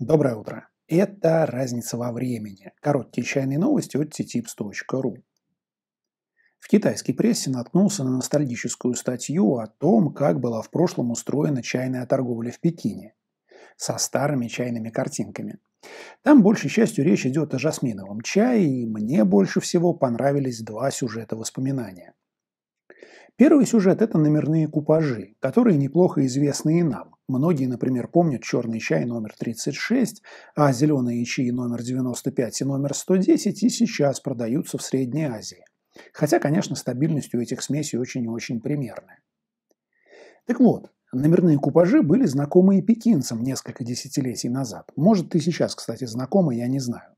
Доброе утро. Это разница во времени. Короткие чайные новости от ttipс.ru. В китайской прессе наткнулся на ностальгическую статью о том, как была в прошлом устроена чайная торговля в Пекине со старыми чайными картинками. Там большей частью речь идет о жасминовом чае, и мне больше всего понравились два сюжета воспоминания. Первый сюжет – это номерные купажи, которые неплохо известны и нам. Многие, например, помнят черный чай номер 36, а зеленые чаи номер 95 и номер 110 и сейчас продаются в Средней Азии. Хотя, конечно, стабильность у этих смесей очень и очень примерная. Так вот, номерные купажи были знакомы и пекинцам несколько десятилетий назад. Может, ты сейчас, кстати, знакомы, я не знаю.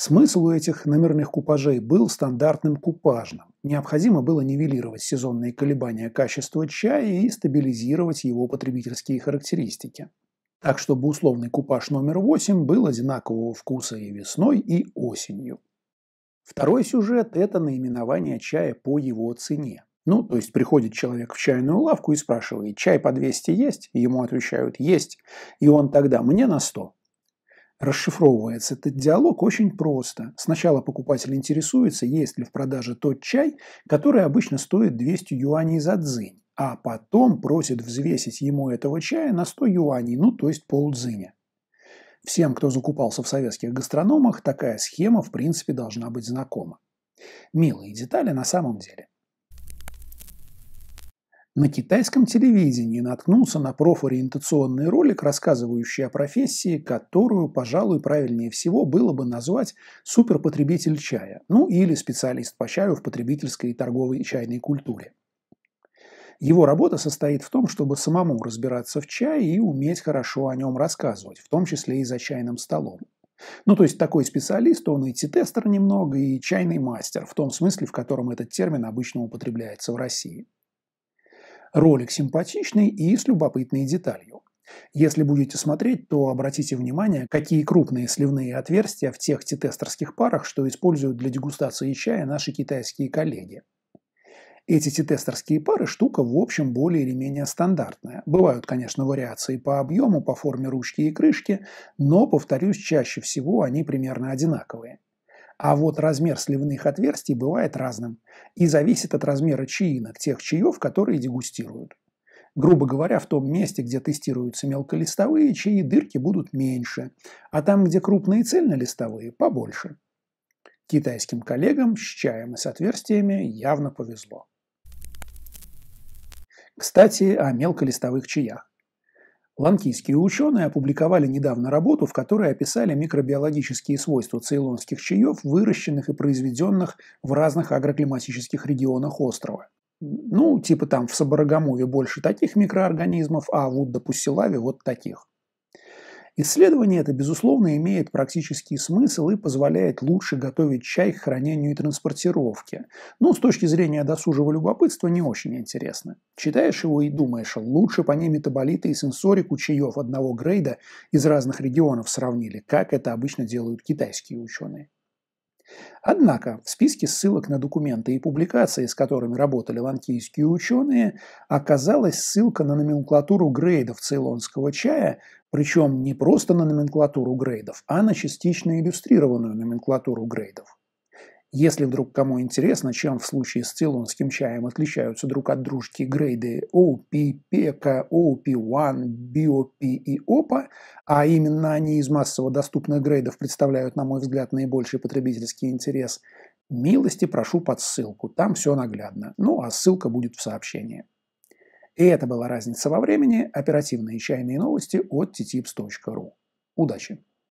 Смысл у этих номерных купажей был стандартным купажным. Необходимо было нивелировать сезонные колебания качества чая и стабилизировать его потребительские характеристики. Так, чтобы условный купаж номер 8 был одинакового вкуса и весной, и осенью. Второй сюжет – это наименование чая по его цене. Ну, то есть приходит человек в чайную лавку и спрашивает, чай по 200 есть? Ему отвечают, есть. И он тогда, мне на 100. Расшифровывается этот диалог очень просто. Сначала покупатель интересуется, есть ли в продаже тот чай, который обычно стоит 200 юаней за дзынь, а потом просит взвесить ему этого чая на 100 юаней, ну то есть полдзыня. Всем, кто закупался в советских гастрономах, такая схема в принципе должна быть знакома. Милые детали на самом деле – на китайском телевидении наткнулся на профориентационный ролик, рассказывающий о профессии, которую, пожалуй, правильнее всего было бы назвать суперпотребитель чая, ну или специалист по чаю в потребительской и торговой чайной культуре. Его работа состоит в том, чтобы самому разбираться в чае и уметь хорошо о нем рассказывать, в том числе и за чайным столом. Ну, то есть такой специалист, он и тестер немного, и чайный мастер, в том смысле, в котором этот термин обычно употребляется в России. Ролик симпатичный и с любопытной деталью. Если будете смотреть, то обратите внимание, какие крупные сливные отверстия в тех тетестерских парах, что используют для дегустации чая наши китайские коллеги. Эти тетестерские пары – штука, в общем, более или менее стандартная. Бывают, конечно, вариации по объему, по форме ручки и крышки, но, повторюсь, чаще всего они примерно одинаковые. А вот размер сливных отверстий бывает разным и зависит от размера чаинок, тех чаев, которые дегустируют. Грубо говоря, в том месте, где тестируются мелколистовые, чаи дырки будут меньше, а там, где крупные цельнолистовые, побольше. Китайским коллегам с чаем и с отверстиями явно повезло. Кстати, о мелколистовых чаях. Ланкийские ученые опубликовали недавно работу, в которой описали микробиологические свойства цейлонских чаев, выращенных и произведенных в разных агроклиматических регионах острова. Ну, типа там в Сабарагамове больше таких микроорганизмов, а в Уддапусилаве вот таких. Исследование это, безусловно, имеет практический смысл и позволяет лучше готовить чай к хранению и транспортировке. Но с точки зрения досужего любопытства не очень интересно. Читаешь его и думаешь, лучше по ней метаболиты и сенсорику чаев одного грейда из разных регионов сравнили, как это обычно делают китайские ученые. Однако в списке ссылок на документы и публикации, с которыми работали ланкийские ученые, оказалась ссылка на номенклатуру грейдов цейлонского чая, причем не просто на номенклатуру грейдов, а на частично иллюстрированную номенклатуру грейдов. Если вдруг кому интересно, чем в случае с цилонским чаем отличаются друг от дружки грейды OP, PECA, OP1, BOP и OPA, а, а именно они из массово доступных грейдов представляют, на мой взгляд, наибольший потребительский интерес, милости прошу под ссылку, там все наглядно. Ну, а ссылка будет в сообщении. И это была разница во времени, оперативные чайные новости от ttipс.ru. Удачи!